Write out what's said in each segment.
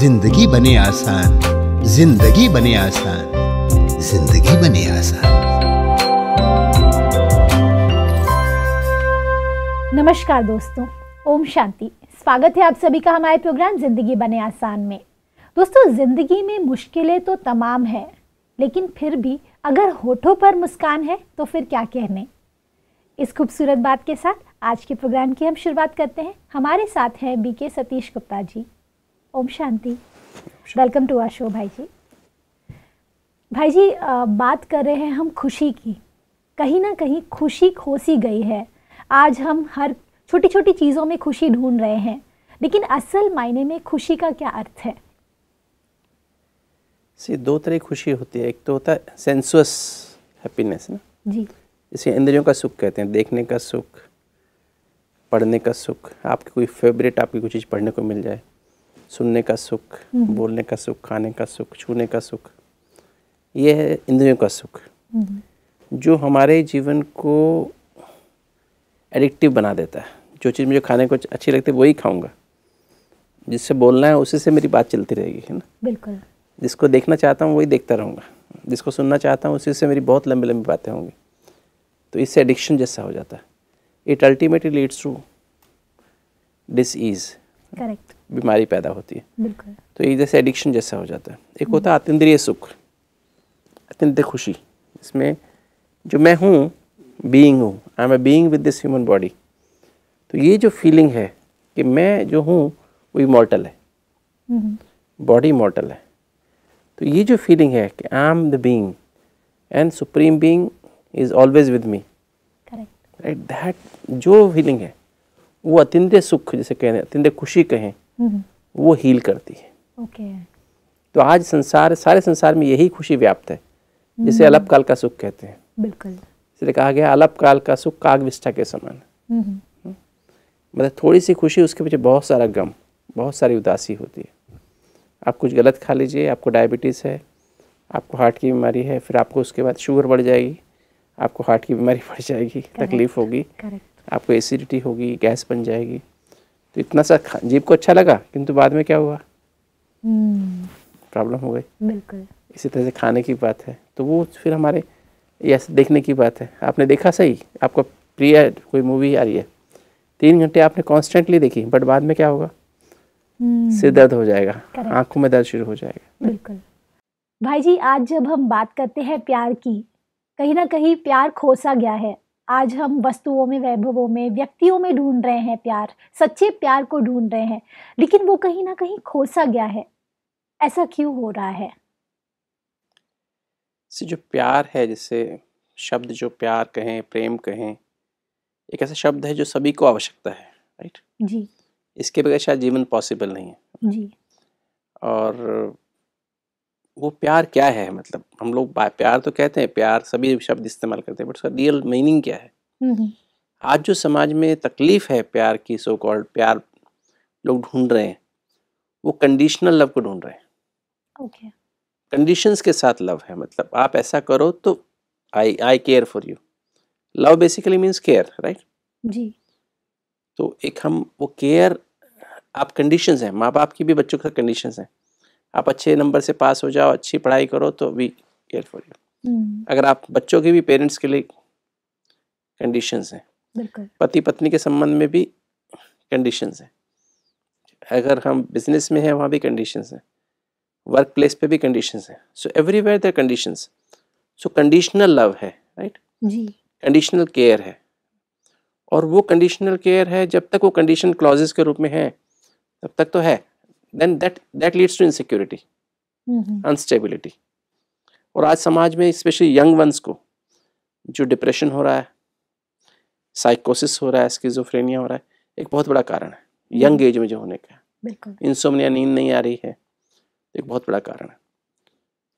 जिंदगी बने आसान जिंदगी बने आसान जिंदगी बने आसान नमस्कार दोस्तों ओम शांति स्वागत है आप सभी का हमारे प्रोग्राम जिंदगी बने आसान में दोस्तों जिंदगी में मुश्किलें तो तमाम है लेकिन फिर भी अगर होठों पर मुस्कान है तो फिर क्या कहने इस खूबसूरत बात के साथ आज के प्रोग्राम की हम शुरुआत करते हैं हमारे साथ हैं बीके सतीश गुप्ता जी ओम शांति वेलकम टू आर शो भाई जी भाई जी बात कर रहे हैं हम खुशी की कहीं ना कहीं खुशी खोसी गई है आज हम हर छोटी छोटी चीज़ों में खुशी ढूंढ रहे हैं लेकिन असल मायने में खुशी का क्या अर्थ है सी दो तरह खुशी होती है एक तो होता है सेंसुअस हैप्पीनेस ना जी इसे इंद्रियों का सुख कहते हैं देखने का सुख पढ़ने का सुख आपकी कोई फेवरेट आपकी कोई चीज़ पढ़ने को मिल जाए सुनने का सुख हम्म। बोलने का सुख खाने का सुख छूने का सुख ये है इंद्रियों का सुख हम्म। जो हमारे जीवन को एडिक्टिव बना देता है जो चीज़ मुझे खाने को अच्छी लगती है वही खाऊंगा जिससे बोलना है उसी से मेरी बात चलती रहेगी है ना बिल्कुल जिसको देखना चाहता हूँ वही देखता रहूँगा जिसको सुनना चाहता हूँ उसी से मेरी बहुत लंबी लंबी बातें होंगी तो इससे एडिक्शन जैसा हो जाता है it ultimately leads to disease correct बीमारी पैदा होती है तो एक जैसे एडिक्शन जैसा हो जाता है एक होता है अतिद्रिय सुख अत्यंत खुशी इसमें जो मैं हूँ बीइंग हूँ I am a being with this human body तो ये जो फीलिंग है कि मैं जो हूँ वो इमोर्टल है बॉडी हम्म। इमोर्टल है तो ये जो फीलिंग है कि I am the being and supreme being is always with me right that जो फीलिंग है वो अत्यंत सुख जैसे कहें अत्यंत खुशी कहें वो हील करती है ओके तो आज संसार सारे संसार में यही खुशी व्याप्त है जिसे हम्म। अलप काल का सुख कहते हैं बिल्कुल इसलिए कहा गया अलप काल का सुख काग विष्ठा के समान हम्म। हम्म। मतलब थोड़ी सी खुशी उसके पीछे बहुत सारा गम बहुत सारी उदासी होती है आप कुछ गलत खा लीजिए आपको डायबिटीज़ है आपको हार्ट की बीमारी है फिर आपको उसके बाद शुगर बढ़ जाएगी आपको हार्ट की बीमारी बढ़ जाएगी तकलीफ होगी आपको एसिडिटी होगी गैस बन जाएगी तो इतना सा जीप को अच्छा लगा किंतु बाद में क्या हुआ हम्म। प्रॉब्लम हो गई बिल्कुल इसी तरह से खाने की बात है तो वो फिर हमारे यस देखने की बात है आपने देखा सही आपका प्रिय कोई मूवी आ रही है तीन घंटे आपने कॉन्स्टेंटली देखी बट बाद में क्या होगा हम्म। सिर दर्द हो जाएगा आंखों में दर्द शुरू हो जाएगा बिल्कुल भाई जी आज जब हम बात करते हैं प्यार की कहीं ना कहीं प्यार खोसा गया है आज हम वस्तुओं में वैभवों में व्यक्तियों में ढूंढ रहे हैं प्यार सच्चे प्यार को ढूंढ रहे हैं लेकिन वो कहीं ना कहीं खोसा गया है ऐसा क्यों हो रहा है जो प्यार है जैसे शब्द जो प्यार कहें प्रेम कहें एक ऐसा शब्द है जो सभी को आवश्यकता है राइट जी इसके बगैर शायद जीवन पॉसिबल नहीं है जी और वो प्यार क्या है मतलब हम लोग प्यार तो कहते हैं प्यार सभी शब्द इस्तेमाल करते हैं बट उसका रियल मीनिंग क्या है हम्म, हम्म। आज जो समाज में तकलीफ है प्यार की सो कॉल्ड प्यार लोग ढूंढ रहे हैं वो कंडीशनल लव को ढूंढ रहे हैं कंडीशंस okay. के साथ लव है मतलब आप ऐसा करो तो I I care for you love basically means care right जी तो एक हम वो केयर आप कंडीशंस हैं माँ बाप की भी बच्चों के साथ कंडीशंस हैं आप अच्छे नंबर से पास हो जाओ अच्छी पढ़ाई करो तो वी केयर फॉर यू अगर आप बच्चों की भी पेरेंट्स के लिए कंडीशन हैं पति पत्नी के संबंध में भी कंडीशंस हैं अगर हम बिजनेस में हैं वहाँ भी कंडीशन हैं वर्क प्लेस पर भी कंडीशन हैं so everywhere there condition so conditional love है राइट कंडीशनल केयर है और वो कंडीशनल केयर है जब तक वो कंडीशन क्लॉजेस के रूप में है तब तक तो है then that that leads to insecurity unstability और आज समाज में स्पेशली यंग वंस को जो डिप्रेशन हो रहा है साइकोसिस हो रहा है स्किजोफ्रेनिया हो रहा है एक बहुत बड़ा कारण है यंग mm-hmm. एज में जो होने का इंसोमिया नींद नहीं आ रही है एक बहुत बड़ा कारण है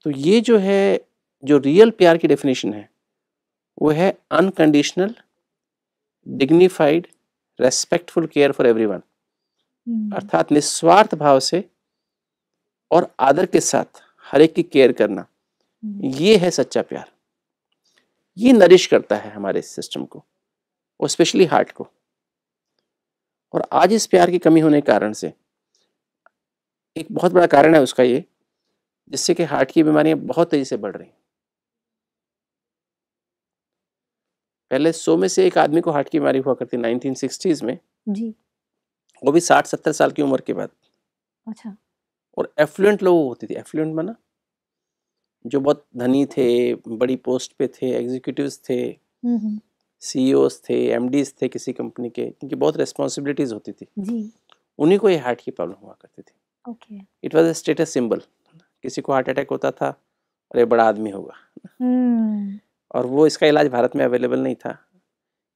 तो ये जो है जो रियल प्यार की डेफिनेशन है वो है unconditional dignified respectful care for everyone hmm. अर्थात निस्वार्थ भाव से और आदर के साथ हर एक की केयर करना हम्म। ये है सच्चा प्यार ये नरिश करता है हमारे सिस्टम को और स्पेशली हार्ट को और आज इस प्यार की कमी होने के कारण से एक बहुत बड़ा कारण है उसका ये जिससे कि हार्ट की बीमारियां बहुत तेजी से बढ़ रही हैं पहले सौ में से एक आदमी को हार्ट की बीमारी हुआ करती नाइनटीन सिक्सटीज में जी वो भी साठ सत्तर साल की उम्र के बाद अच्छा और एफ्लुएंट लोग होती थी एफ्लुएंट माना जो बहुत धनी थे बड़ी पोस्ट पे थे एग्जीक्यूटिव थे सी हम्म, हम्म। e थे एम थे किसी कंपनी के इनकी बहुत रिस्पॉन्सिबिलिटीज होती थी उन्हीं को ये हार्ट की प्रॉब्लम हुआ करती थी it was a status symbol किसी को हार्ट अटैक होता था और ये बड़ा आदमी होगा hmm. और वो इसका इलाज भारत में अवेलेबल नहीं था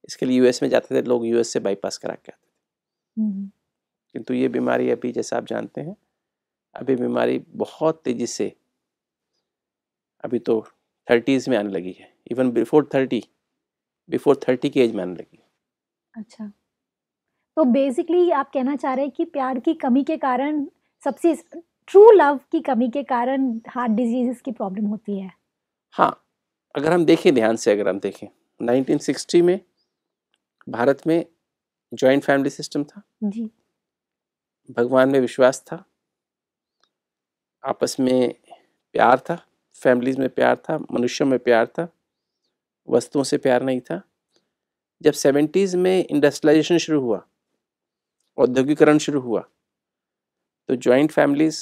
इसके लिए यूएस में जाते थे लोग यूएस से बाईपास करा के आते थे hmm. किंतु ये बीमारी अभी जैसा आप जानते हैं अभी बीमारी बहुत तेज़ी से अभी तो थर्टीज़ में आने लगी है even before thirty before thirty की एज में आने लगी है अच्छा तो बेसिकली आप कहना चाह रहे हैं कि प्यार की कमी के कारण सबसे ट्रू लव की कमी के कारण हार्ट डिजीज की प्रॉब्लम होती है हाँ अगर हम देखें ध्यान से अगर हम देखें 1960 में भारत में जॉइंट फैमिली सिस्टम था जी भगवान में विश्वास था आपस में प्यार था फैमिलीज में प्यार था मनुष्य में प्यार था वस्तुओं से प्यार नहीं था जब सेवेंटीज़ में इंडस्ट्रियलाइजेशन शुरू हुआ औद्योगिकरण शुरू हुआ तो जॉइंट फैमिलीज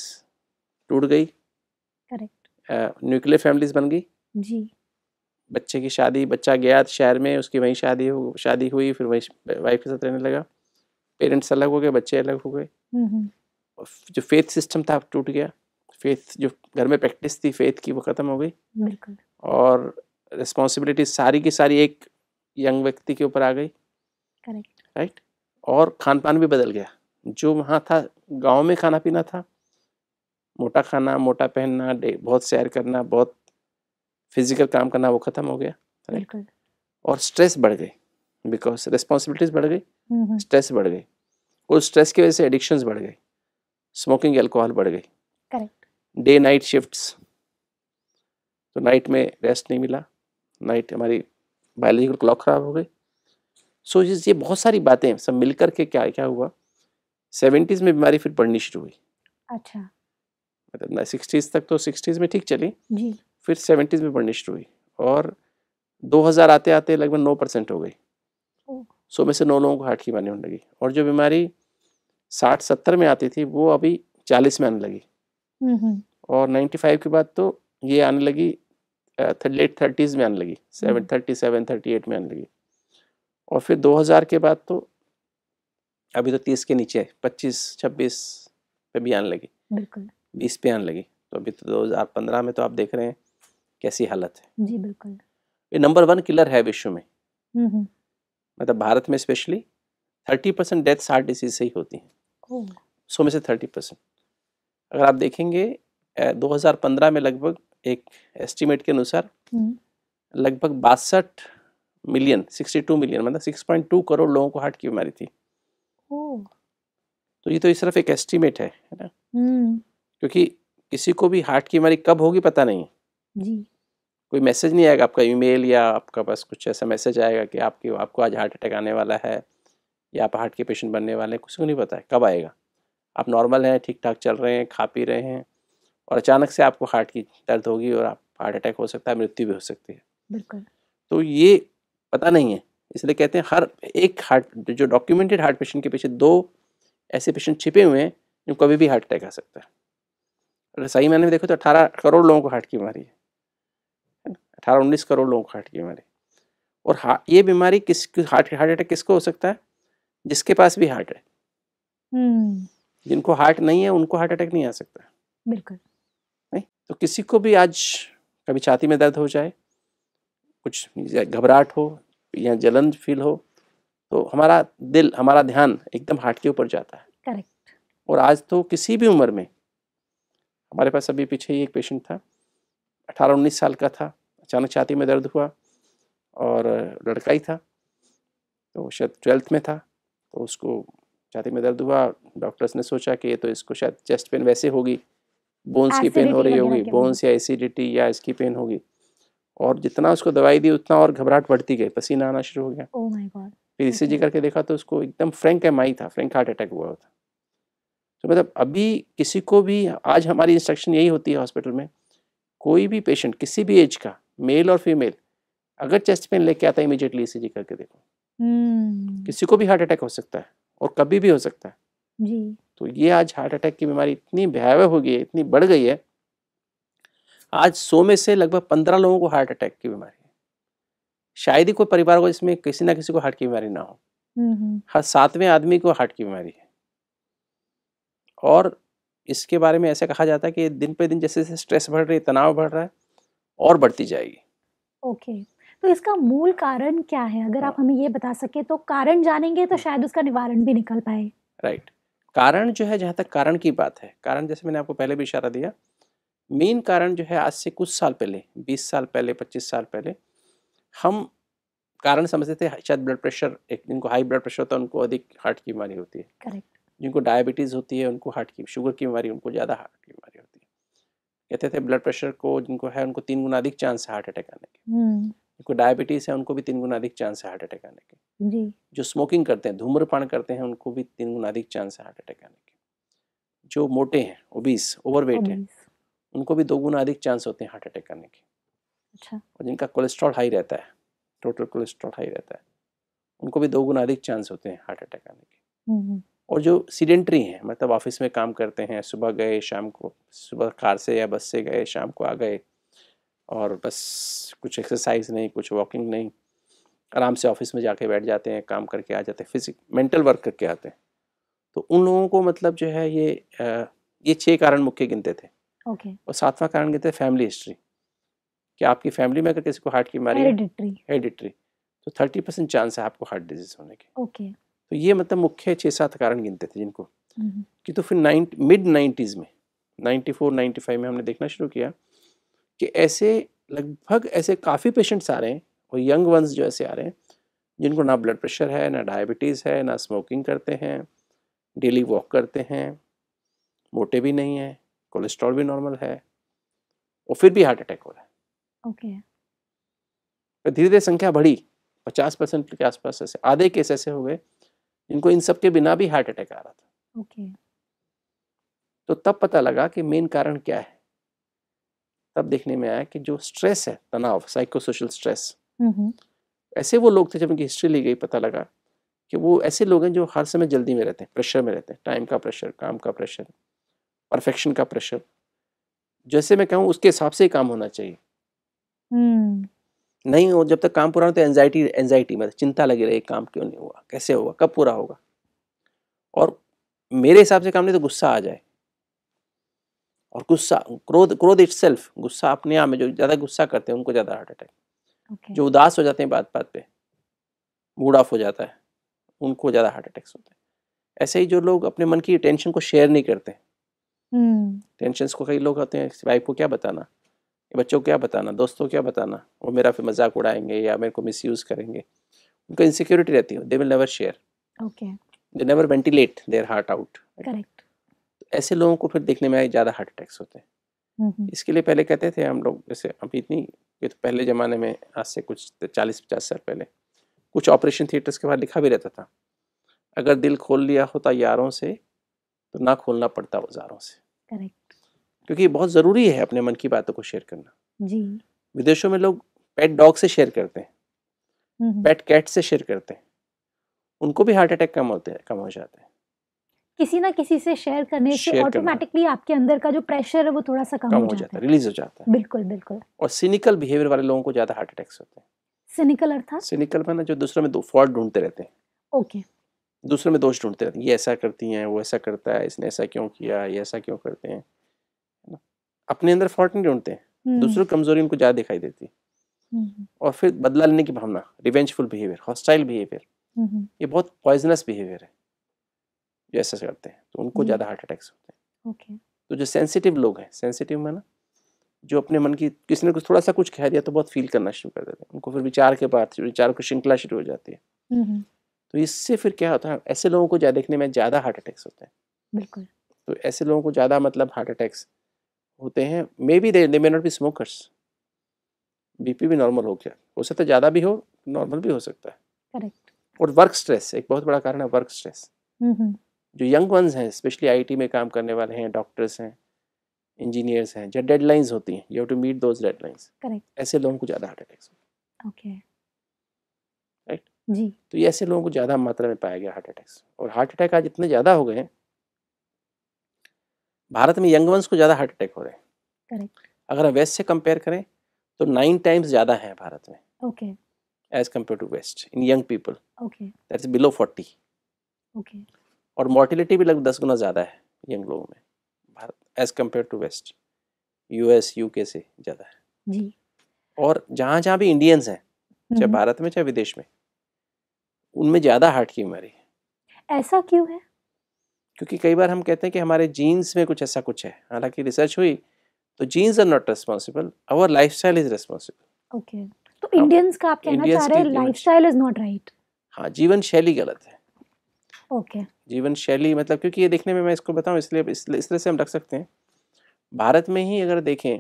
टूट गई करेक्ट न्यूक्लियर फैमिलीज बन गई जी बच्चे की शादी बच्चा गया शहर में उसकी वहीं शादी हो शादी हुई फिर वहीं वाइफ के साथ रहने लगा पेरेंट्स अलग हो गए बच्चे अलग हो गए जो फेथ सिस्टम था टूट गया फेथ जो घर में प्रैक्टिस थी फेथ की वो ख़त्म हो गई और रिस्पॉन्सिबिलिटी सारी की सारी एक यंग व्यक्ति के ऊपर आ गई करेक्ट राइट और खान पान भी बदल गया जो वहाँ था गांव में खाना पीना था मोटा खाना मोटा पहनना बहुत सैर करना बहुत फिजिकल काम करना वो ख़त्म हो गया राइट और स्ट्रेस बढ़ गई बिकॉज रिस्पॉन्सिबिलिटीज बढ़ गई स्ट्रेस बढ़ गई और स्ट्रेस की वजह से एडिक्शंस बढ़ गई स्मोकिंग एल्कोहल बढ़ गई करेक्ट डे नाइट शिफ्ट्स तो नाइट में रेस्ट नहीं मिला नाइट हमारी बायोलॉजिकल क्लॉक ख़राब हो गई सो so, ये बहुत सारी बातें सब मिलकर के क्या क्या हुआ सेवेंटीज़ में बीमारी फिर बढ़नी शुरू हुई अच्छा मतलब सिक्सटीज़ तक तो सिक्सटीज़ में ठीक चली जी फिर सेवेंटीज़ में बढ़नी शुरू हुई और 2000 आते आते लगभग 9 परसेंट हो गई सौ में से नौ लोगों को हार्ट की बीमारी होने लगी और जो बीमारी साठ सत्तर में आती थी वो अभी चालीस में आने लगी हम्म, हम्म। और नाइन्टी फाइव के बाद तो ये आने लगी लेट थर्टीज़ में आने लगी hmm. Seven thirty seven thirty eight में आने लगी और फिर दो हज़ार के बाद तो अभी तो तीस के नीचे पच्चीस छब्बीस पे भी आने लगी बिल्कुल बीस पे आने लगी तो अभी तो दो हज़ार पंद्रह में तो आप देख रहे हैं कैसी हालत है जी बिल्कुल ये नंबर वन किलर है विश्व में मतलब भारत में specially thirty percent deaths heart disease से ही होती हैं सो में से थर्टी परसेंट अगर आप देखेंगे दो हजार पंद्रह में लगभग एक एस्टिमेट के अनुसार हम्म। लगभग बासठ मिलियन सिक्सटी टू मिलियन मतलब सिक्स पॉइंट टू करोड़ लोगों को हार्ट की बीमारी थी तो ये तो सिर्फ एक एस्टिमेट है ना हम्म। क्योंकि किसी को भी हार्ट की बीमारी कब होगी पता नहीं जी कोई मैसेज नहीं आएगा आपका ईमेल या आपका पास कुछ ऐसा मैसेज आएगा कि आपकी आपको आज हार्ट अटैक आने वाला है या आप हार्ट के पेशेंट बनने वाले हैं कुछ को नहीं पता है कब आएगा आप नॉर्मल हैं ठीक ठाक चल रहे हैं खा पी रहे हैं और अचानक से आपको हार्ट की दर्द होगी और आप हार्ट अटैक हो सकता है मृत्यु भी हो सकती है बिल्कुल तो ये पता नहीं है इसलिए कहते हैं हर एक हार्ट जो डॉक्यूमेंटेड हार्ट पेशेंट के पीछे दो ऐसे पेशेंट छिपे हुए हैं जो कभी भी हार्ट अटैक आ सकता है सही मैंने देखो तो अठारह करोड़ लोगों को हार्ट की बीमारी है अठारह उन्नीस करोड़ लोगों को हार्ट की बीमारी और हा, ये बीमारी किस हार्ट हार्ट अटैक किसको हो सकता है जिसके पास भी हार्ट है हम्म। जिनको हार्ट नहीं है उनको हार्ट अटैक नहीं आ सकता बिल्कुल नहीं तो किसी को भी आज कभी छाती में दर्द हो जाए कुछ घबराहट हो या जलन फील हो तो हमारा दिल हमारा ध्यान एकदम हार्ट के ऊपर जाता है करेक्ट और आज तो किसी भी उम्र में हमारे पास अभी पीछे ही एक पेशेंट था अठारह उन्नीस साल का था अचानक छाती में दर्द हुआ और लड़का ही था तो शायद ट्वेल्थ में था तो उसको छाती में दर्द हुआ डॉक्टर्स ने सोचा कि ये तो इसको शायद चेस्ट पेन वैसे होगी बोन्स की पेन हो रही होगी बोन्स या एसिडिटी या इसकी पेन होगी और जितना उसको दवाई दी उतना और घबराहट बढ़ती गई पसीना आना शुरू हो गया oh फिर इसी जी करके देखा तो उसको एकदम फ्रेंक एम आई था फ्रेंक हार्ट अटैक हुआ था तो मतलब अभी किसी को भी आज हमारी इंस्ट्रक्शन यही होती है हॉस्पिटल में कोई भी पेशेंट किसी भी एज का मेल और फीमेल अगर चेस्ट पेन लेके आता है इमीजिएटली सी e करके देखो hmm. किसी को भी हार्ट अटैक हो सकता है और कभी भी हो सकता है जी तो ये आज हार्ट अटैक की बीमारी इतनी भयावह हो गई है इतनी बढ़ गई है आज सौ में से लगभग पंद्रह लोगों को हार्ट अटैक की बीमारी है शायद ही कोई परिवार को इसमें किसी ना किसी को हार्ट की बीमारी ना हो हम्म, हम्म। हर सातवें आदमी को हार्ट की बीमारी है और इसके बारे में ऐसा कहा जाता है कि दिन पे दिन जैसे जैसे स्ट्रेस बढ़ रही है तनाव बढ़ रहा है और बढ़ती जाएगी ओके तो इसका मूल कारण क्या है अगर आप हाँ। हमें ये बता सके तो कारण जानेंगे तो हाँ। शायद उसका निवारण भी निकल पाए राइट कारण जो है जहाँ तक कारण की बात है कारण जैसे मैंने आपको पहले भी इशारा दिया मेन कारण जो है आज से कुछ साल पहले 20 साल पहले 25 साल पहले हम कारण समझते थे शायद ब्लड प्रेशर एक जिनको हाई ब्लड प्रेशर होता है उनको अधिक हार्ट की बीमारी होती है करेक्ट जिनको डायबिटीज़ होती है उनको हार्ट की शुगर की बीमारी उनको ज़्यादा हार्ट की बीमारी होती है कहते थे ब्लड प्रेशर को जिनको है उनको तीन गुना अधिक चांस है हार्ट अटैक आने के हम्म। जिनको डायबिटीज़ है उनको भी तीन गुना अधिक चांस है हार्ट अटैक आने के जो स्मोकिंग करते हैं धूम्रपान करते हैं उनको भी तीन गुना अधिक चांस है हार्ट अटैक आने के जो मोटे हैं ओबीस ओवरवेट हैं उनको भी दो गुना अधिक चांस होते हैं हार्ट अटैक आने के अच्छा और जिनका कोलेस्ट्रॉल हाई रहता है टोटल कोलेस्ट्रॉल हाई रहता है उनको भी दो गुना अधिक चांस होते हैं हार्ट अटैक आने के हम्म, हम्म। और जो सीडेंट्री हैं मतलब ऑफिस में काम करते हैं सुबह गए शाम को सुबह कार से या बस से गए शाम को आ गए और बस कुछ एक्सरसाइज नहीं कुछ वॉकिंग नहीं आराम से ऑफिस में जाके बैठ जाते हैं काम करके आ जाते हैं फिजिक मेंटल वर्क करके आते हैं तो उन लोगों को मतलब जो है ये ये छः कारण मुख्य गिनते थे ओके okay. और सातवां कारण गिनते थे फैमिली हिस्ट्री कि आपकी फैमिली में अगर किसी को हार्ट की बीमारी हेरिडिटरी हेरिडिटरी तो थर्टी परसेंट चांस है आपको हार्ट डिजीज होने के ओके okay. तो ये मतलब मुख्य छः सात कारण गिनते थे जिनको हम्म। कि तो फिर नाइन मिड नाइन्टीज़ में नाइन्टी फोर नाइन्टी फाइव में हमने देखना शुरू किया कि ऐसे लगभग ऐसे काफ़ी पेशेंट्स आ रहे हैं और यंग वंस जो ऐसे आ रहे हैं जिनको ना ब्लड प्रेशर है ना डायबिटीज़ है ना स्मोकिंग करते हैं डेली वॉक करते हैं मोटे भी नहीं हैं कोलेस्ट्रॉल भी नॉर्मल है और फिर भी हार्ट अटैक हो रहा है ओके okay. धीरे धीरे संख्या बढ़ी पचास परसेंट के आसपास ऐसे आधे केस ऐसे हो गए इनको इन सब के बिना भी हार्ट अटैक आ रहा था तो तब पता लगा कि मेन कारण क्या है तब देखने में आया कि जो स्ट्रेस है तनाव साइकोसोशल स्ट्रेस ऐसे वो लोग थे जब उनकी हिस्ट्री ली गई पता लगा कि वो ऐसे लोग हैं जो हर समय जल्दी में रहते हैं प्रेशर में रहते हैं टाइम का प्रेशर काम का प्रेशर परफेक्शन का प्रेशर जैसे मैं कहूँ उसके हिसाब से ही काम होना चाहिए हम्म। नहीं हो जब तक काम पूरा हो तो एंजाइटी एंजाइटी में चिंता लगी रही काम क्यों नहीं हुआ कैसे होगा कब पूरा होगा और मेरे हिसाब से काम नहीं तो गुस्सा आ जाए और गुस्सा क्रोध क्रोध इट गुस्सा अपने आप में जो ज़्यादा गुस्सा करते हैं उनको ज़्यादा हार्ट अटैक जो उदास हो जाते हैं बात बात पे मूड ऑफ हो जाता है उनको ज़्यादा हार्ट अटैक्स होते हैं ऐसे ही जो लोग अपने मन की टेंशन को शेयर नहीं करते टेंशन हम्म। को कई लोग होते हैं वाइफ को क्या बताना बच्चों को क्या बताना दोस्तों क्या बताना वो मेरा फिर मजाक उड़ाएंगे या मेरे को मिस करेंगे उनको इनसिक्योरिटी रहती है they will never share okay they never ventilate their heart out correct ऐसे लोगों को फिर देखने में ज़्यादा हार्ट अटैक्स होते हैं हम्म, हम्म। इसके लिए पहले कहते थे हम लोग जैसे अभी इतनी ये तो पहले ज़माने में आज से कुछ चालीस पचास साल पहले कुछ ऑपरेशन थिएटर्स के बाहर लिखा भी रहता था अगर दिल खोल लिया होता यारों से तो ना खोलना पड़ता औजारों से करेक्ट क्योंकि बहुत ज़रूरी है अपने मन की बातों को शेयर करना जी विदेशों में लोग पेट डॉग से शेयर करते हैं पेट हम्म, कैट हम्म। से शेयर करते हैं उनको भी हार्ट अटैक कम होते हैं कम हो जाते हैं किसी ना किसी से शेयर करने से ऑटोमेटिकली आपके अंदर का जो प्रेशर है वो थोड़ा सा कम, कम हो, हो जाता है रिलीज हो जाता है बिल्कुल बिल्कुल और सिनिकल बिहेवियर वाले लोगों को ज्यादा हार्ट अटैक्स होते हैं सिनिकल अर्थात सिनिकल में जो दूसरे में दो फॉल्ट ढूंढते रहते हैं ओके दूसरे में दोष ढूंढते रहते हैं ये ऐसा करती हैं वो ऐसा करता है इसने ऐसा क्यों किया ये ऐसा क्यों करते हैं अपने अंदर फॉल्ट नहीं ढूंढते हम्म। दूसरों की कमजोरी उनको ज्यादा दिखाई देती हम्म। और फिर बदला लेने की भावना रिवेंजफुल बिहेवियर हॉस्टाइल बिहेवियर ये बहुत पॉइजनस बिहेवियर है जो ऐसा करते हैं तो उनको ज़्यादा हार्ट अटैक्स होते हैं तो जो सेंसिटिव लोग हैं सेंसिटिव में ना जो अपने मन की किसी ने कुछ थोड़ा सा कुछ कह दिया तो बहुत फील करना शुरू कर देते हैं उनको फिर विचार के बाद विचार की श्रृंखला शुरू हो जाती है हम्म। तो इससे फिर क्या होता है ऐसे लोगों को ज्यादा देखने में ज़्यादा हार्ट अटैक्स होते हैं बिल्कुल तो ऐसे लोगों को ज़्यादा मतलब हार्ट अटैक्स होते हैं may be they may not be smokers BP भी नॉर्मल हो गया हो सकता है ज़्यादा भी हो नॉर्मल भी हो सकता है करेक्ट और वर्क स्ट्रेस एक बहुत बड़ा कारण है वर्क स्ट्रेस mm-hmm. जो यंग वंस हैं स्पेशली आईटी में काम करने वाले हैं डॉक्टर्स हैं इंजीनियर्स हैं जो डेडलाइंस होती हैं you have to meet those deadlines correct ऐसे लोगों को ज़्यादा हार्ट अटैक्स ओके राइट जी तो ये ऐसे लोगों को ज़्यादा मात्रा में पाया गया हार्ट अटैक्स और हार्ट अटैक आज इतने ज़्यादा हो गए हैं भारत में यंग वंस को ज़्यादा हार्ट अटैक हो रहे हैं करेक्ट अगर हम वेस्ट से कंपेयर करें तो नाइन टाइम्स ज़्यादा है भारत में okay as compare to west in young people okay that's below forty okay और मोर्टिलिटी भी लगभग दस गुना ज़्यादा है यंग लोगों में Bharat as compare to west US UK से ज़्यादा है जी और जहाँ जहाँ भी इंडियंस हैं चाहे हम्म। भारत में चाहे विदेश में उनमें ज़्यादा हार्ट की बीमारी है ऐसा क्यों है क्योंकि कई बार हम कहते हैं कि हमारे जीन्स में कुछ ऐसा कुछ है हालांकि रिसर्च हुई तो genes are not responsible our life style is responsible okay तो इंडियंस का आप कहना चाह रहे हैं लाइफस्टाइल इज नॉट राइट हाँ जीवन शैली गलत है ओके okay. जीवन शैली मतलब क्योंकि ये देखने में मैं इसको बताऊँ इसलिए इस, तरह से हम रख सकते हैं भारत में ही अगर देखें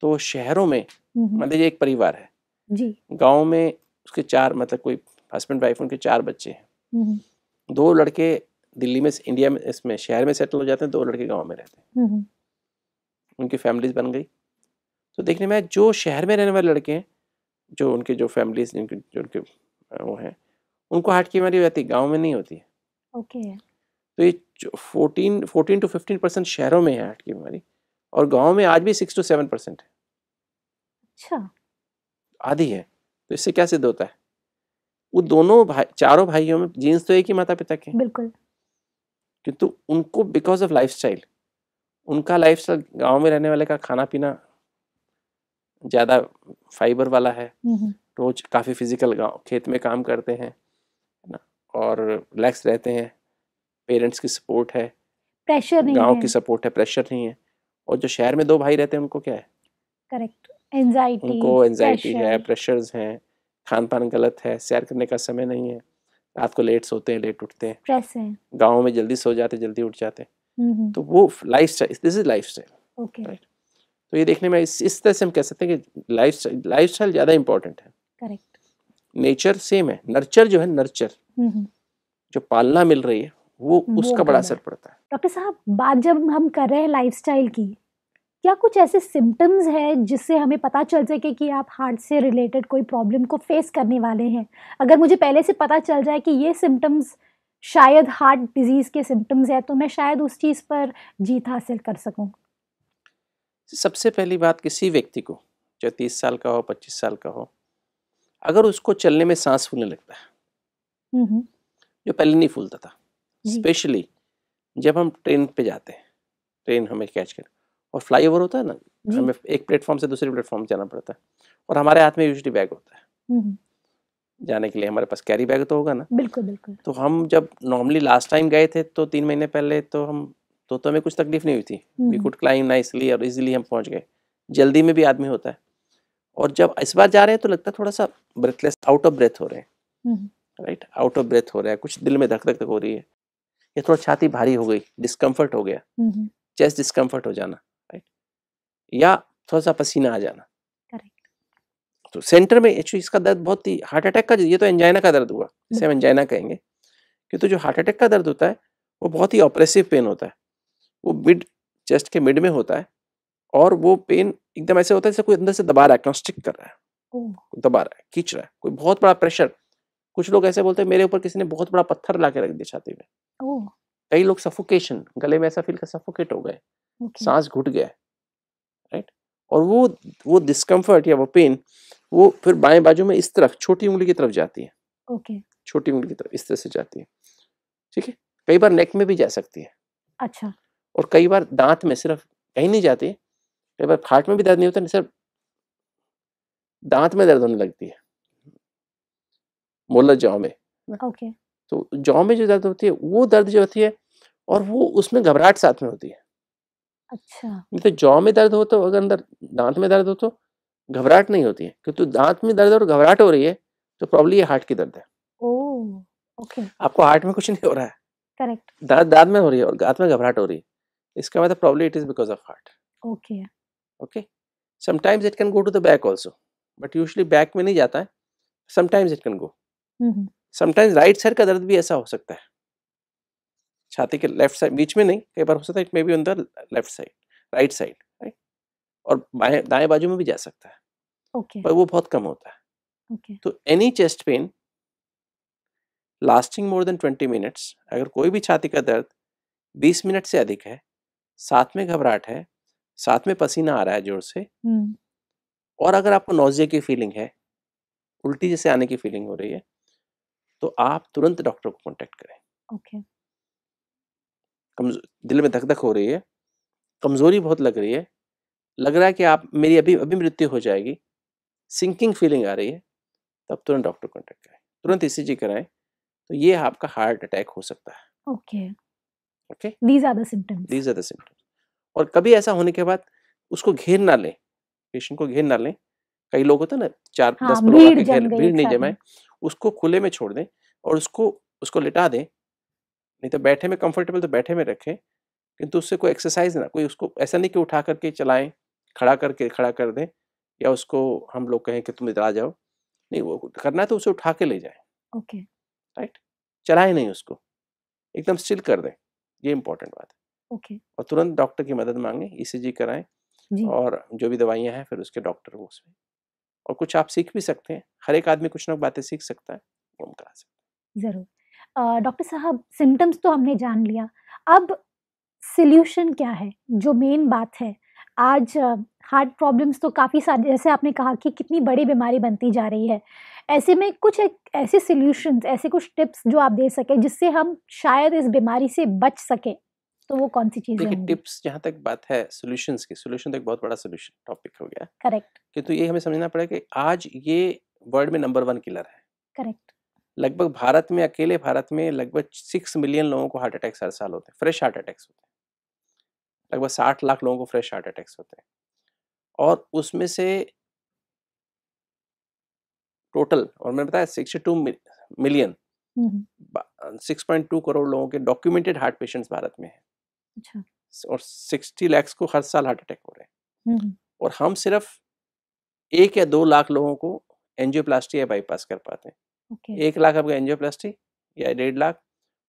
तो शहरों में हम्म, हम्म। मतलब ये एक परिवार है जी गांव में उसके चार मतलब कोई हस्बैंड वाइफ उनके चार बच्चे हैं हम्म, दो लड़के दिल्ली में इंडिया में इसमें शहर में सेटल हो जाते हैं तो लड़के गाँव में रहते हैं हम्म, हम्म। उनकी फैमिलीज बन गई तो देखने में जो शहर में रहने वाले लड़के हैं जो उनके जो फैमिलीज जिनके जो उनके वो हैं उनको हार्ट की बीमारी हो जाती है गाँव में नहीं होती है ओके तो ये fourteen fourteen to fifteen percent शहरों में है हार्ट की बीमारी और गाँव में आज भी सिक्स टू सेवन परसेंट है अच्छा आधी है तो इससे क्या सिद्ध होता है वो दोनों भाई चारों भाइयों में जीन्स तो एक ही माता पिता के बिल्कुल किंतु उनको बिकॉज ऑफ लाइफ उनका लाइफ गांव में रहने वाले का खाना पीना ज़्यादा फाइबर वाला है हम्म, हम्म। रोज काफ़ी फिजिकल गाँव खेत में काम करते हैं ना और रिलैक्स रहते हैं पेरेंट्स की सपोर्ट है प्रेशर नहीं गाँव की सपोर्ट है प्रेशर नहीं है और जो शहर में दो भाई रहते हैं उनको क्या है करेक्ट एंजाइटी उनको एंजाइटी है प्रेशर्स हैं खान पान गलत है सैर करने का समय नहीं है रात को लेट सोते हैं लेट उठते हैं गाँव में जल्दी सो जाते जल्दी उठ जाते हैं हम्म, हम्म। तो वो life style this is life style तो ये देखने में इस तरह से हम कह सकते हैं कि लाइफ लाइफ स्टाइल ज़्यादा इम्पोर्टेंट है करेक्ट नेचर सेम है नर्चर जो है नर्चर हम्म, जो पालना मिल रही है वो, वो उसका बड़ा असर पड़ता है डॉक्टर साहब बात जब हम कर रहे हैं लाइफस्टाइल की क्या कुछ ऐसे सिम्टम्स हैं जिससे हमें पता चल सके कि आप हार्ट से रिलेटेड कोई प्रॉब्लम को फेस करने वाले हैं अगर मुझे पहले से पता चल जाए कि ये सिम्टम्स शायद हार्ट डिजीज़ के सिम्टम्स हैं तो मैं शायद उस चीज़ पर जीत हासिल कर सकूँ सबसे पहली बात किसी व्यक्ति को जो तीस साल का हो पच्चीस साल का हो अगर उसको चलने में सांस फूलने लगता है हम्म, हम्म। जो पहले नहीं फूलता था स्पेशली जब हम ट्रेन पे जाते हैं ट्रेन हमें कैच कर और फ्लाईओवर होता है ना हमें एक प्लेटफॉर्म से दूसरे प्लेटफॉर्म जाना पड़ता है और हमारे हाथ में यूजली बैग होता है हम्म, हम्म। जाने के लिए हमारे पास कैरी बैग तो होगा ना बिल्कुल बिल्कुल तो हम जब नॉर्मली लास्ट टाइम गए थे तो तीन महीने पहले तो हम तो तो हमें कुछ तकलीफ नहीं हुई थी वी कुड क्लाइम नाइसली और इजीली हम पहुंच गए जल्दी में भी आदमी होता है और जब इस बार जा रहे हैं तो लगता है थोड़ा सा ब्रेथलेस आउट ऑफ ब्रेथ हो रहे हैं राइट आउट ऑफ ब्रेथ हो रहा है कुछ दिल में धक धक हो रही है ये थोड़ा छाती भारी हो गई डिस्कम्फर्ट हो गया चेस्ट डिस्कम्फर्ट हम्म, हो जाना या थोड़ा सा पसीना आ जाना तो सेंटर में एक्चुअली इसका दर्द बहुत ही हार्ट अटैक का ये तो एंजाइना का दर्द हुआ इसे हम एंजाइना कहेंगे कि तो जो हार्ट अटैक का दर्द होता है वो बहुत ही ऑपरेसिव पेन होता है वो मिड चेस्ट के मिड में होता है और वो पेन एकदम ऐसे होता है जैसे कोई अंदर से दबा रहा है कॉन्स्टिक कर रहा है दबा रहा है खींच रहा है कोई बहुत बड़ा प्रेशर कुछ लोग ऐसे बोलते हैं मेरे ऊपर किसी ने बहुत बड़ा पत्थर ला के रख दिया छाती में कई लोग सफोकेशन गले में ऐसा फील कर सफोकेट हो गए सांस घुट गया और वो वो डिस्कम्फर्ट या वो पेन वो फिर बाएं बाजू में इस तरफ छोटी उंगली की तरफ जाती है ओके okay. छोटी उंगली की तरफ इस तरह से जाती है ठीक है कई बार नेक में भी जा सकती है अच्छा और कई बार दांत में सिर्फ कहीं नहीं जाती कई बार फाट में भी दर्द नहीं होता नहीं सिर्फ दांत में दर्द होने लगती है मोलर जॉ में ओके तो जॉ में जो दर्द होती है वो दर्द जो होती है और वो उसमें घबराहट साथ में होती है अच्छा नहीं तो जॉ में दर्द हो तो अगर अंदर दांत में दर्द हो तो घबराहट नहीं होती है क्योंकि तो दांत में दर्द और घबराहट हो रही है तो प्रॉब्लम ये हार्ट की दर्द है ओके आपको हार्ट में कुछ नहीं हो रहा है करेक्ट दांत दांत में हो रही है और दांत में घबराहट हो रही है इसका मतलब problem it is because of heart okay okay sometimes it can go to the back also but usually back में नहीं जाता है sometimes it can go hmm, hmm. Sometimes right side का दर्द भी ऐसा हो सकता है छाती के लेफ्ट साइड बीच में नहीं कई बार हो सकता है it may be on the left side right side और बाएं दाएं बाजू में भी जा सकता है okay. पर वो बहुत कम होता है okay. तो any chest pain lasting more than twenty minutes अगर कोई भी छाती का दर्द बीस मिनट से अधिक है साथ में घबराहट है साथ में पसीना आ रहा है जोर से hmm. और अगर आपको नोजिया की फीलिंग है उल्टी जैसे आने की फीलिंग हो रही है तो आप तुरंत डॉक्टर को कॉन्टेक्ट करें okay. दिल में धक धक हो रही है कमज़ोरी बहुत लग रही है लग रहा है कि आप मेरी अभी अभी मृत्यु हो जाएगी सिंकिंग फीलिंग आ रही है तब तुरंत डॉक्टर कॉन्टेक्ट करें तुरंत ई e कराएं तो ये आपका हार्ट अटैक हो सकता है okay okay these are the symptoms these are the symptoms और कभी ऐसा होने के बाद उसको घेर ना लें पेशेंट को घेर ना लें कई लोग होते हैं ना चार हाँ, दस लोग भीड़ नहीं जमाए उसको खुले में छोड़ दें और उसको उसको लिटा दें नहीं तो बैठे में कंफर्टेबल तो बैठे में रखें किंतु उससे कोई एक्सरसाइज ना कोई उसको ऐसा नहीं कि उठा करके चलाएं खड़ा करके खड़ा कर दें या उसको हम लोग कहें कि तुम इधर आ जाओ नहीं वो करना है तो उसे उठा के ले जाए ओके राइट चलाएं नहीं उसको एकदम स्टिल कर दें ये इम्पोर्टेंट बात है ओके और तुरंत डॉक्टर की मदद मांगे ई e कराएं और जो भी दवाइयाँ हैं फिर उसके डॉक्टर को उसमें और कुछ आप सीख भी सकते हैं हर एक आदमी कुछ ना बातें सीख सकता है जरूर डॉक्टर साहब सिम्टम्स तो हमने जान लिया अब सोल्यूशन क्या है जो मेन बात है आज हार्ट प्रॉब्लम्स तो काफ़ी सारे जैसे आपने कहा कि कितनी बड़ी बीमारी बनती जा रही है ऐसे में कुछ एक ऐसे सोल्यूशंस ऐसे कुछ टिप्स जो आप दे सकें जिससे हम शायद इस बीमारी से बच सकें तो वो कौन सी चीज देखिए टिप्स जहाँ तक बात है सोल्यूशंस की सोल्यूशन तो एक बहुत बड़ा सोल्यूशन टॉपिक हो गया करेक्ट किंतु तो ये हमें समझना पड़ेगा कि आज ये वर्ल्ड में नंबर वन किलर है करेक्ट लगभग भारत में अकेले भारत में लगभग सिक्स मिलियन लोगों को हार्ट अटैक्स हर साल होते हैं फ्रेश हार्ट अटैक्स होते हैं लगभग साठ लाख लोगों को फ्रेश हार्ट अटैक्स होते हैं और उसमें से टोटल और मैंने बताया sixty two million six point two crore लोगों के डॉक्यूमेंटेड हार्ट पेशेंट्स भारत में हैं अच्छा। और सिक्सटी लैक्स को हर साल हार्ट अटैक हो रहे हैं और हम सिर्फ एक या दो लाख लोगों को एनजियोप्लास्टी या बाईपास कर पाते हैं okay. एक लाख आपका प्लास्टिक या डेढ़ लाख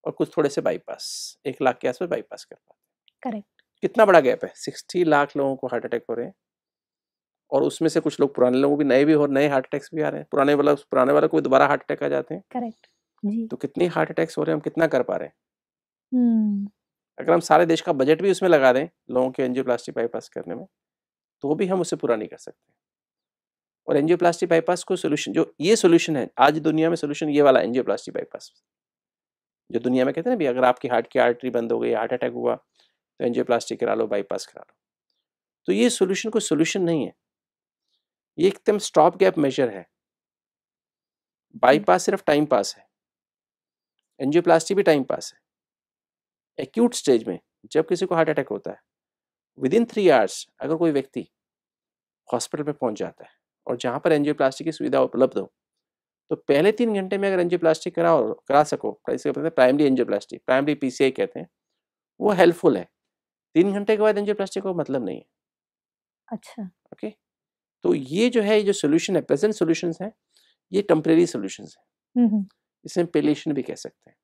और कुछ थोड़े से बाईपास एक लाख के आसपास बाईपास कर पाते हैं करेक्ट कितना बड़ा गैप है सिक्सटी लाख लोगों को हार्ट अटैक हो रहे हैं और उसमें से कुछ लोग पुराने लोगों भी नए भी हो नए हार्ट अटैक्स भी आ रहे हैं पुराने वाला पुराने वाला भी दोबारा हार्ट अटैक आ जाते हैं करेक्ट जी तो कितने हार्ट अटैक्स हो रहे हैं हम कितना कर पा रहे हैं हम्म। अगर हम सारे देश का बजट भी उसमें लगा दें लोगों के एनजियो बाईपास करने में तो भी हम उसे पूरा नहीं कर सकते और एंजियोप्लास्टी बाईपास को सोल्यूशन जो ये सोल्यूशन है आज दुनिया में सोल्यूशन ये वाला एंजियोप्लास्टी बाईपास जो दुनिया में कहते हैं ना भी अगर आपकी हार्ट की आर्टरी बंद हो गई हार्ट अटैक हुआ तो प्लास्टिक करा लो बाईपास करा लो तो ये सोल्यूशन कोई सोल्यूशन नहीं है ये एकदम स्टॉप गैप मेजर है बाईपास सिर्फ टाइम पास है एंजियोप्लास्टी भी टाइम पास है एक्यूट स्टेज में जब किसी को हार्ट अटैक होता है विद इन थ्री आवर्स अगर कोई व्यक्ति हॉस्पिटल में पहुंच जाता है और जहाँ पर एनजियोप्लास्टी की सुविधा उपलब्ध हो तो पहले तीन घंटे में अगर एनजियोप्लास्टी प्लास्टिक करा करा सको इसे कहते हैं प्राइमरी एनजियोप्लास्टी प्राइमरी पीसीआई कहते हैं वो हेल्पफुल है तीन घंटे के बाद प्लास्टिक को मतलब नहीं है अच्छा ओके तो ये जो है जो सोल्यूशन है प्रेजेंट सोल्यूशन है ये टेम्परेरी सोल्यूशन है इसे हम पेलेशन भी कह सकते हैं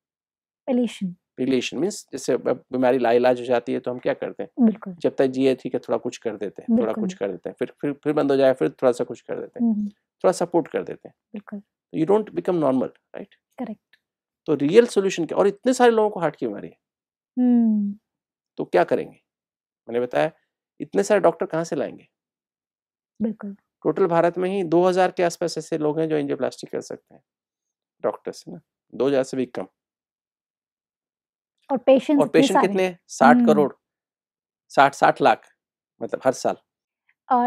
पेलेशन रिलेशन मीन्स जैसे बीमारी लाइलाज हो जाती है तो हम क्या करते हैं जब तक जिए ठीक है थोड़ा कुछ कर देते हैं थोड़ा कुछ कर देते हैं फिर फिर फिर बंद हो जाए फिर थोड़ा सा कुछ कर देते हैं हम्म। थोड़ा सपोर्ट कर देते हैं you don't become normal right correct तो रियल सोल्यूशन क्या और इतने सारे लोगों को हार्ट की बीमारी है हम्म। तो क्या करेंगे मैंने बताया इतने सारे डॉक्टर कहाँ से लाएंगे बिल्कुल टोटल भारत में ही 2000 के आसपास ऐसे लोग हैं जो इंजियोप्लास्टिक कर सकते हैं डॉक्टर्स ना 2000 से भी कम और पेशेंट और पेशेंट कितने साठ हम्म। करोड़ साठ साठ लाख मतलब हर साल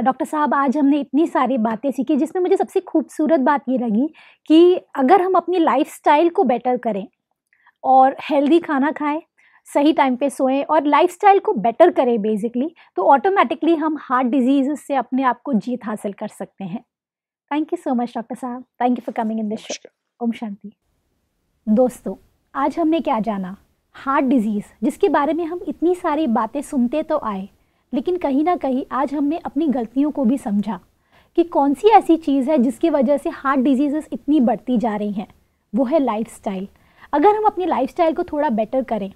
डॉक्टर साहब आज हमने इतनी सारी बातें सीखी जिसमें मुझे सबसे खूबसूरत बात ये लगी कि अगर हम अपनी लाइफ को बेटर करें और हेल्दी खाना खाएं सही टाइम पे सोएं और लाइफस्टाइल को बेटर करें बेसिकली तो ऑटोमेटिकली हम हार्ट डिजीज से अपने आप को जीत हासिल कर सकते हैं thank you so much doctor साहब thank you for coming in this show ओम शांति दोस्तों आज हमने क्या जाना हार्ट डिजीज़ जिसके बारे में हम इतनी सारी बातें सुनते तो आए लेकिन कहीं ना कहीं आज हमने अपनी गलतियों को भी समझा कि कौन सी ऐसी चीज़ है जिसकी वजह से हार्ट डिजीज़ इतनी बढ़ती जा रही हैं वो है लाइफ अगर हम अपनी लाइफ को थोड़ा बेटर करें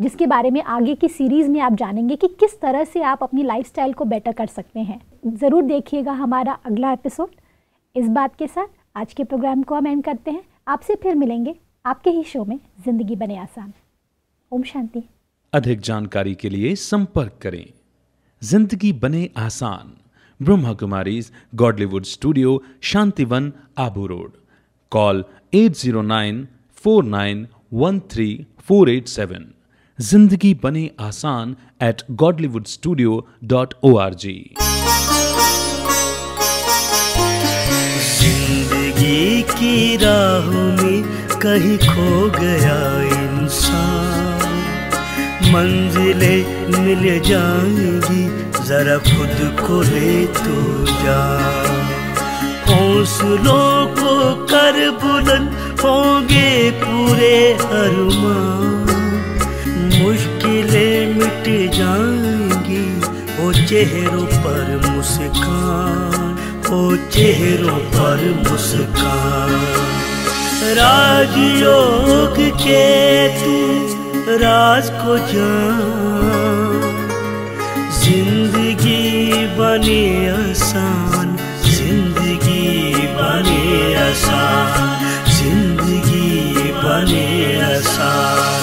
जिसके बारे में आगे की सीरीज़ में आप जानेंगे कि किस तरह से आप अपनी लाइफ को बेटर कर सकते हैं ज़रूर देखिएगा हमारा अगला एपिसोड इस बात के साथ आज के प्रोग्राम को हम एंड करते हैं आपसे फिर मिलेंगे आपके ही शो में ज़िंदगी बने आसान ओम शांति अधिक जानकारी के लिए संपर्क करें जिंदगी बने आसान Brahma Kumari Godlywood studio Shantivan Abu Road call eight eight zero nine nine four four one three seven जिंदगी बने आसान at Godlywood studio dot O R G जिंदगी की राह में कहीं खो गया इंसान मंजिलें मिल जाएंगी जरा खुद को ले तो जा हौसलों को कर बुलंद होंगे पूरे अरमा मुश्किलें मिट जाएंगी ओ चेहरों पर मुस्कान ओ चेहरों पर मुस्कान राजयोग के तू राज को जिंदगी बने आसान जिंदगी बने आसान जिंदगी बने आसान